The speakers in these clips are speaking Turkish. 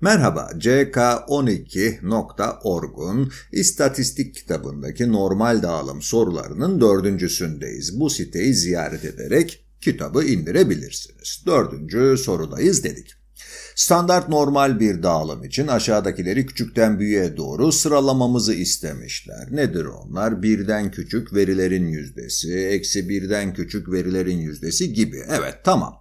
Merhaba, ck12.org'un istatistik kitabındaki normal dağılım sorularının dördüncüsündeyiz. Bu siteyi ziyaret ederek kitabı indirebilirsiniz. Dördüncü sorudayız dedik. Standart normal bir dağılım için aşağıdakileri küçükten büyüğe doğru sıralamamızı istemişler. Nedir onlar? Birden küçük verilerin yüzdesi, eksi birden küçük verilerin yüzdesi gibi. Evet tamam.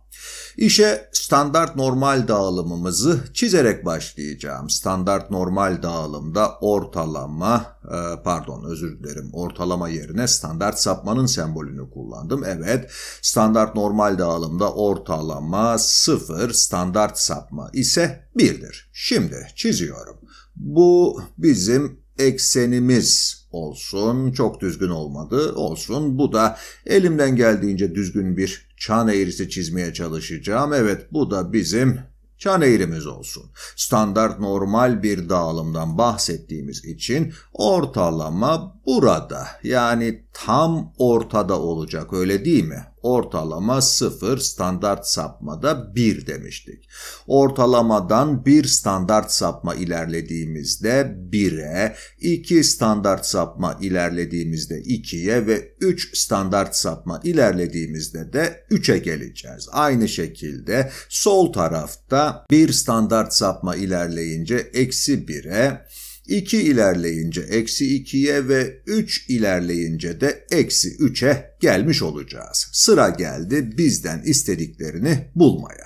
İşe standart normal dağılımımızı çizerek başlayacağım. Standart normal dağılımda ortalama, e, pardon özür dilerim ortalama yerine standart sapmanın sembolünü kullandım. Evet standart normal dağılımda ortalama 0, standart sapma ise 1'dir. Şimdi çiziyorum. Bu bizim eksenimiz olsun. Çok düzgün olmadı olsun. Bu da elimden geldiğince düzgün bir çan eğrisi çizmeye çalışacağım. Evet bu da bizim çan eğrimiz olsun. Standart normal bir dağılımdan bahsettiğimiz için ortalama burada yani tam ortada olacak öyle değil mi? ortalama 0 standart sapmada 1 demiştik. Ortalamadan 1 standart sapma ilerlediğimizde 1'e, 2 standart sapma ilerlediğimizde 2'ye ve 3 standart sapma ilerlediğimizde de 3'e geleceğiz. Aynı şekilde sol tarafta 1 standart sapma ilerleyince eksi 1'e, 2 ilerleyince eksi 2'ye ve 3 ilerleyince de eksi 3'e gelmiş olacağız. Sıra geldi bizden istediklerini bulmaya.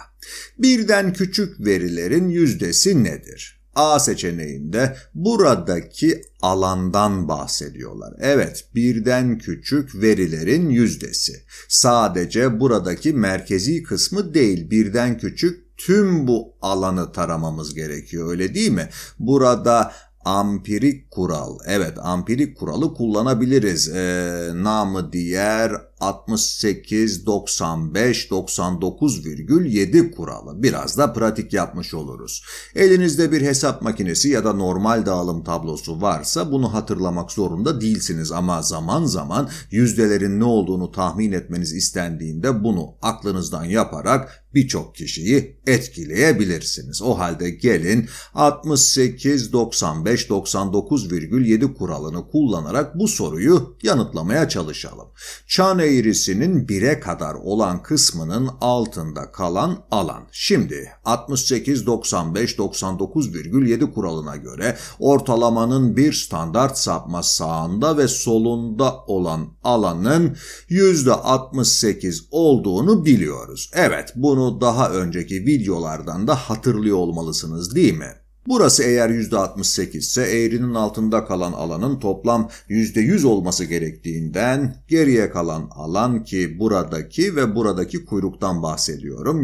Birden küçük verilerin yüzdesi nedir? A seçeneğinde buradaki alandan bahsediyorlar. Evet, birden küçük verilerin yüzdesi. Sadece buradaki merkezi kısmı değil, birden küçük tüm bu alanı taramamız gerekiyor öyle değil mi? Burada ampirik kural. Evet ampirik kuralı kullanabiliriz. E, namı diğer 68, 95, 99,7 kuralı biraz da pratik yapmış oluruz. Elinizde bir hesap makinesi ya da normal dağılım tablosu varsa bunu hatırlamak zorunda değilsiniz ama zaman zaman yüzdelerin ne olduğunu tahmin etmeniz istendiğinde bunu aklınızdan yaparak birçok kişiyi etkileyebilirsiniz. O halde gelin 68, 95, 99,7 kuralını kullanarak bu soruyu yanıtlamaya çalışalım. Çane dairesinin 1'e kadar olan kısmının altında kalan alan. Şimdi 68-95-99,7 kuralına göre ortalamanın bir standart sapma sağında ve solunda olan alanın %68 olduğunu biliyoruz. Evet bunu daha önceki videolardan da hatırlıyor olmalısınız değil mi? Burası eğer %68 ise eğrinin altında kalan alanın toplam %100 olması gerektiğinden geriye kalan alan ki buradaki ve buradaki kuyruktan bahsediyorum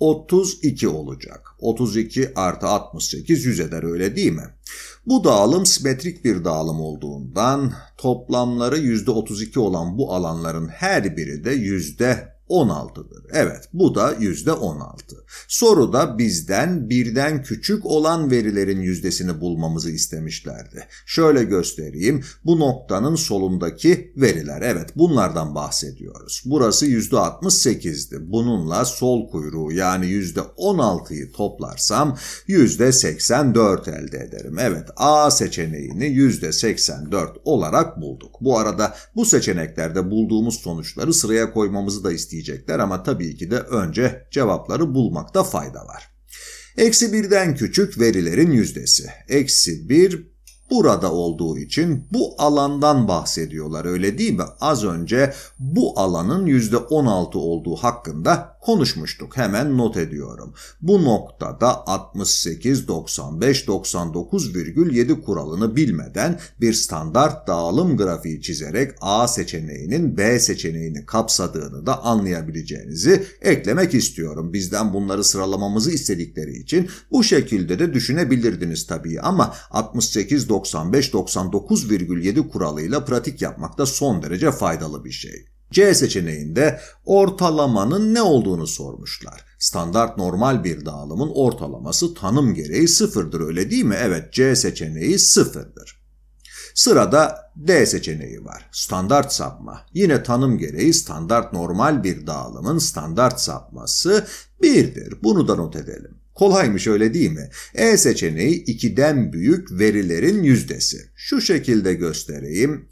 %32 olacak. 32 artı 68 100 eder öyle değil mi? Bu dağılım simetrik bir dağılım olduğundan toplamları %32 olan bu alanların her biri de 16'dır. Evet bu da %16. Soruda bizden birden küçük olan verilerin yüzdesini bulmamızı istemişlerdi. Şöyle göstereyim. Bu noktanın solundaki veriler. Evet bunlardan bahsediyoruz. Burası %68'di. Bununla sol kuyruğu yani %16'yı toplarsam %84 elde ederim. Evet A seçeneğini %84 olarak bulduk. Bu arada bu seçeneklerde bulduğumuz sonuçları sıraya koymamızı da isteyeceğiz isteyecekler ama tabii ki de önce cevapları bulmakta fayda var. Eksi birden küçük verilerin yüzdesi. Eksi bir burada olduğu için bu alandan bahsediyorlar öyle değil mi? Az önce bu alanın %16 olduğu hakkında konuşmuştuk. Hemen not ediyorum. Bu noktada 68, 95, 99,7 kuralını bilmeden bir standart dağılım grafiği çizerek A seçeneğinin B seçeneğini kapsadığını da anlayabileceğinizi eklemek istiyorum. Bizden bunları sıralamamızı istedikleri için bu şekilde de düşünebilirdiniz tabii ama 68, 98, %95-99,7 kuralıyla pratik yapmakta son derece faydalı bir şey. C seçeneğinde ortalamanın ne olduğunu sormuşlar. Standart normal bir dağılımın ortalaması tanım gereği sıfırdır öyle değil mi? Evet C seçeneği sıfırdır. Sırada D seçeneği var. Standart sapma. Yine tanım gereği standart normal bir dağılımın standart sapması birdir. Bunu da not edelim. Kolaymış öyle değil mi? E seçeneği 2'den büyük verilerin yüzdesi. Şu şekilde göstereyim.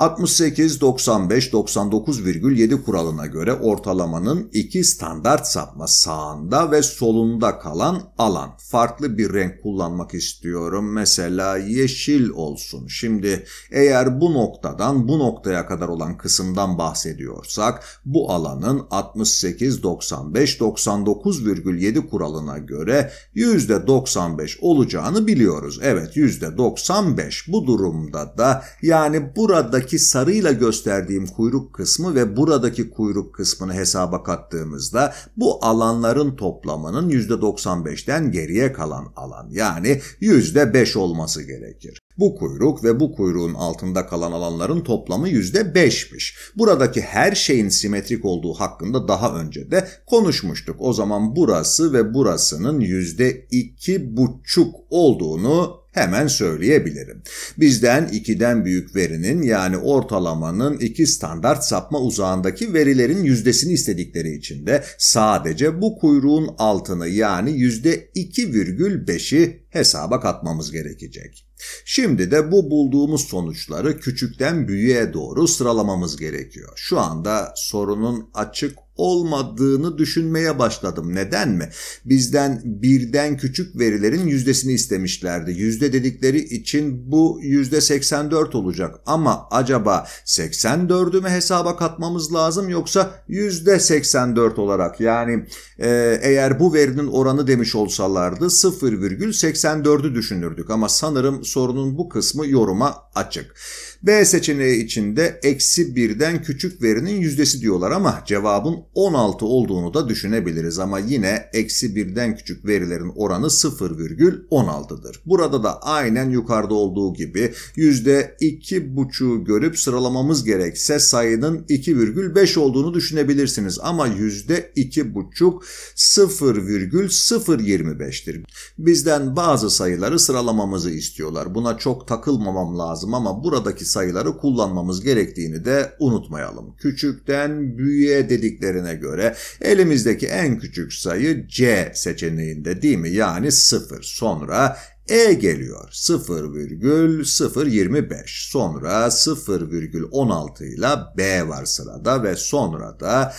68, 95, 99,7 kuralına göre ortalamanın iki standart sapma sağında ve solunda kalan alan. Farklı bir renk kullanmak istiyorum. Mesela yeşil olsun. Şimdi eğer bu noktadan bu noktaya kadar olan kısımdan bahsediyorsak bu alanın 68, 95, 99,7 kuralına göre %95 olacağını biliyoruz. Evet %95 bu durumda da yani buradaki buradaki sarıyla gösterdiğim kuyruk kısmı ve buradaki kuyruk kısmını hesaba kattığımızda bu alanların toplamının %95'ten geriye kalan alan yani %5 olması gerekir. Bu kuyruk ve bu kuyruğun altında kalan alanların toplamı %5'miş. Buradaki her şeyin simetrik olduğu hakkında daha önce de konuşmuştuk. O zaman burası ve burasının %2,5 olduğunu Hemen söyleyebilirim. Bizden 2'den büyük verinin yani ortalamanın 2 standart sapma uzağındaki verilerin yüzdesini istedikleri için de sadece bu kuyruğun altını yani %2,5'i hesaba katmamız gerekecek. Şimdi de bu bulduğumuz sonuçları küçükten büyüğe doğru sıralamamız gerekiyor. Şu anda sorunun açık olmadığını düşünmeye başladım. Neden mi? Bizden birden küçük verilerin yüzdesini istemişlerdi. Yüzde dedikleri için bu yüzde 84 olacak. Ama acaba 84'ü mü hesaba katmamız lazım yoksa yüzde 84 olarak? Yani e, eğer bu verinin oranı demiş olsalardı 0,84'ü düşünürdük. Ama sanırım sorunun bu kısmı yoruma açık. B seçeneği içinde eksi birden küçük verinin yüzdesi diyorlar ama cevabın 16 olduğunu da düşünebiliriz ama yine eksi birden küçük verilerin oranı 0,16'dır. Burada da aynen yukarıda olduğu gibi yüzde %2,5'u görüp sıralamamız gerekse sayının 2,5 olduğunu düşünebilirsiniz ama yüzde %2,5 0,025'tir. Bizden bazı sayıları sıralamamızı istiyorlar. Buna çok takılmamam lazım ama buradaki sayıları kullanmamız gerektiğini de unutmayalım. Küçükten büyüğe dediklerine göre elimizdeki en küçük sayı C seçeneğinde değil mi? Yani 0. Sonra e geliyor 0,025 sonra 0,16 ile B var sırada ve sonra da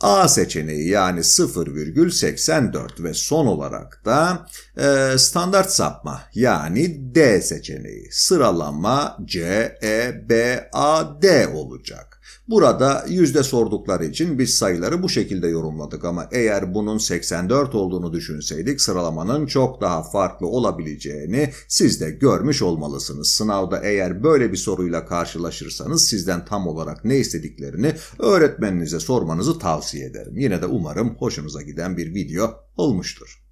A seçeneği yani 0,84 ve son olarak da e, standart sapma yani D seçeneği sıralama C, E, B, A, D olacak. Burada yüzde sordukları için biz sayıları bu şekilde yorumladık ama eğer bunun 84 olduğunu düşünseydik sıralamanın çok daha farklı olabileceğini siz de görmüş olmalısınız. Sınavda eğer böyle bir soruyla karşılaşırsanız sizden tam olarak ne istediklerini öğretmeninize sormanızı tavsiye ederim. Yine de umarım hoşunuza giden bir video olmuştur.